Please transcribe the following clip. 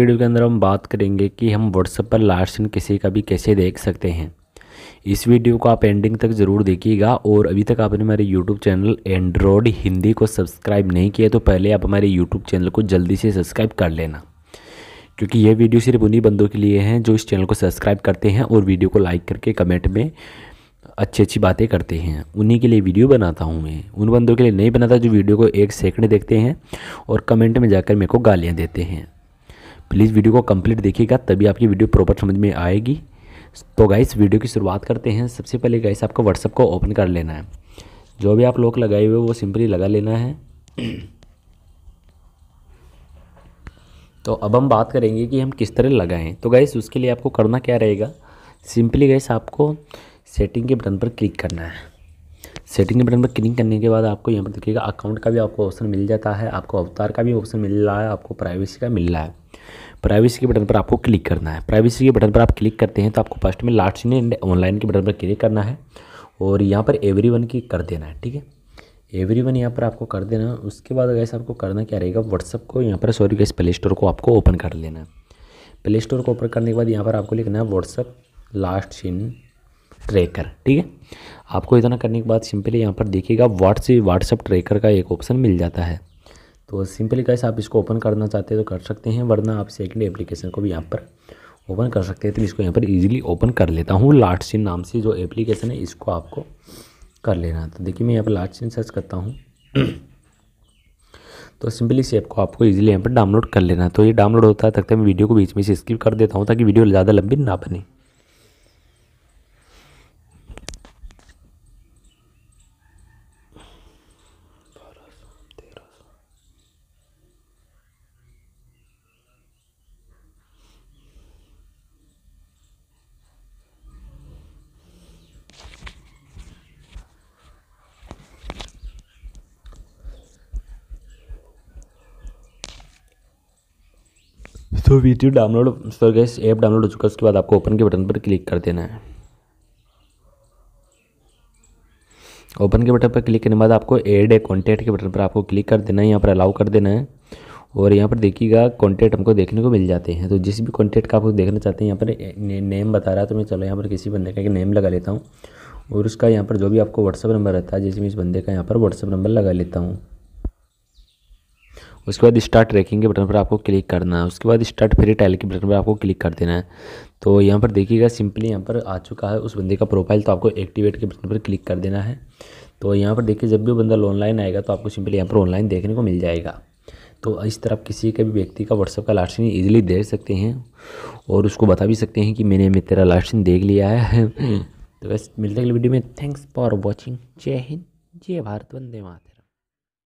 video के अंदर हम बात करेंगे कि हम व्हाट्सएप पर लास्ट सीन किसी का भी कैसे देख सकते हैं इस वीडियो को आप एंडिंग तक ज़रूर देखिएगा और अभी तक आपने हमारे यूट्यूब चैनल एंड्रॉयड हिंदी को सब्सक्राइब नहीं किया तो पहले आप हमारे यूट्यूब चैनल को जल्दी से सब्सक्राइब कर लेना क्योंकि ये वीडियो सिर्फ उन्हीं बंदों के लिए हैं जो इस चैनल को सब्सक्राइब करते हैं और वीडियो को लाइक करके कमेंट में अच्छी अच्छी बातें करते हैं उन्हीं के लिए वीडियो बनाता हूँ मैं उन बंदों के लिए नहीं बनाता जो वीडियो को एक सेकंड देखते हैं और कमेंट में जाकर मेरे को गालियाँ देते हैं प्लीज़ वीडियो को कंप्लीट देखिएगा तभी आपकी वीडियो प्रॉपर समझ में आएगी तो गाइस वीडियो की शुरुआत करते हैं सबसे पहले गाइस आपको व्हाट्सअप को ओपन कर लेना है जो भी आप लोग लगाए हुए वो सिंपली लगा लेना है तो अब हम बात करेंगे कि हम किस तरह लगाएं तो गाइस उसके लिए आपको करना क्या रहेगा सिंपली गाइस आपको सेटिंग के बटन पर क्लिक करना है सेटिंग के बटन पर क्लिक करने के बाद आपको यहाँ पर देखिएगा अकाउंट का भी आपको ऑप्शन मिल जाता है आपको अवतार का भी ऑप्शन मिल रहा है आपको प्राइवेसी का मिल रहा है प्राइवेसी के बटन पर आपको क्लिक करना है प्राइवेसी के बटन पर आप क्लिक करते हैं तो आपको फर्स्ट में लास्ट में ऑनलाइन के बटन पर क्लिक करना है और यहाँ पर एवरी वन की कर देना है ठीक है एवरी वन यहाँ पर आपको कर देना उसके बाद गैस आपको करना क्या रहेगा व्हाट्सअप को यहाँ पर सॉरी गैस प्ले स्टोर को आपको ओपन कर लेना है प्ले स्टोर को ओपन करने के बाद यहाँ पर आपको लिखना है व्हाट्सअप लास्ट सीन ट्रैकर ठीक है आपको इतना करने के बाद सिंपली यहाँ पर देखिएगा व्हाट्स व्हाट्सअप ट्रैकर का एक ऑप्शन मिल जाता है तो सिंपली कैसे आप इसको ओपन करना चाहते हैं तो कर सकते हैं वरना आप सेकेंड एप्लीकेशन को भी यहाँ पर ओपन कर सकते हैं तो इसको यहाँ पर इजीली ओपन कर लेता हूँ लाटसिन नाम से जो एप्लीकेशन है इसको आपको कर लेना तो देखिए मैं यहाँ पर लाटसिन सर्च करता हूँ तो सिंपली इस ऐप को आपको इजीली यहाँ पर डाउनलोड कर लेना तो ये डाउनलोड होता है तक मैं वीडियो को बीच में से स्किप कर देता हूँ ताकि वीडियो ज़्यादा लंबी ना बने तो वीडियो डाउनलोड सर गैस ऐप डाउनलोड हो चुका है उसके बाद आपको ओपन के बटन पर क्लिक कर देना है ओपन के बटन पर क्लिक करने के बाद आपको एड ए कॉन्टैक्ट के बटन पर आपको क्लिक कर देना है यहाँ पर अलाउ कर देना है और यहाँ पर देखिएगा कॉन्टैक्ट हमको देखने को मिल जाते हैं तो जिस भी कॉन्टैक्ट का आपको देखना चाहते हैं यहाँ पर ने, नेम बता रहा है तो मैं चलो यहाँ पर किसी बंदे का एक नेम लगा लेता हूँ और उसका यहाँ पर जो भी आपको व्हाट्सअप नंबर रहता है जिसमें इस बंदे का यहाँ पर व्हाट्सअप नंबर लगा लेता हूँ उसके बाद स्टार्ट ट्रैकिंग के बटन पर आपको क्लिक करना है उसके बाद स्टार्ट फ्री टाइल के बटन पर आपको क्लिक कर देना है तो यहाँ पर देखिएगा सिंपली यहाँ पर आ चुका है उस बंदे का प्रोफाइल तो आपको एक्टिवेट के बटन पर क्लिक कर देना है तो यहाँ पर देखिए जब भी बंदा ऑनलाइन आएगा तो आपको सिंपली यहाँ पर ऑनलाइन देखने को मिल जाएगा तो इस तरह आप किसी के भी व्यक्ति का व्हाट्सअप का लास्ट सीन ईजिली देख सकते हैं और उसको बता भी सकते हैं कि मैंने मैं तेरा लास्ट सीन देख लिया है तो बस मिलते अगली वीडियो में थैंक्स फॉर वॉचिंग जय हिंद जय भारत वंदे माता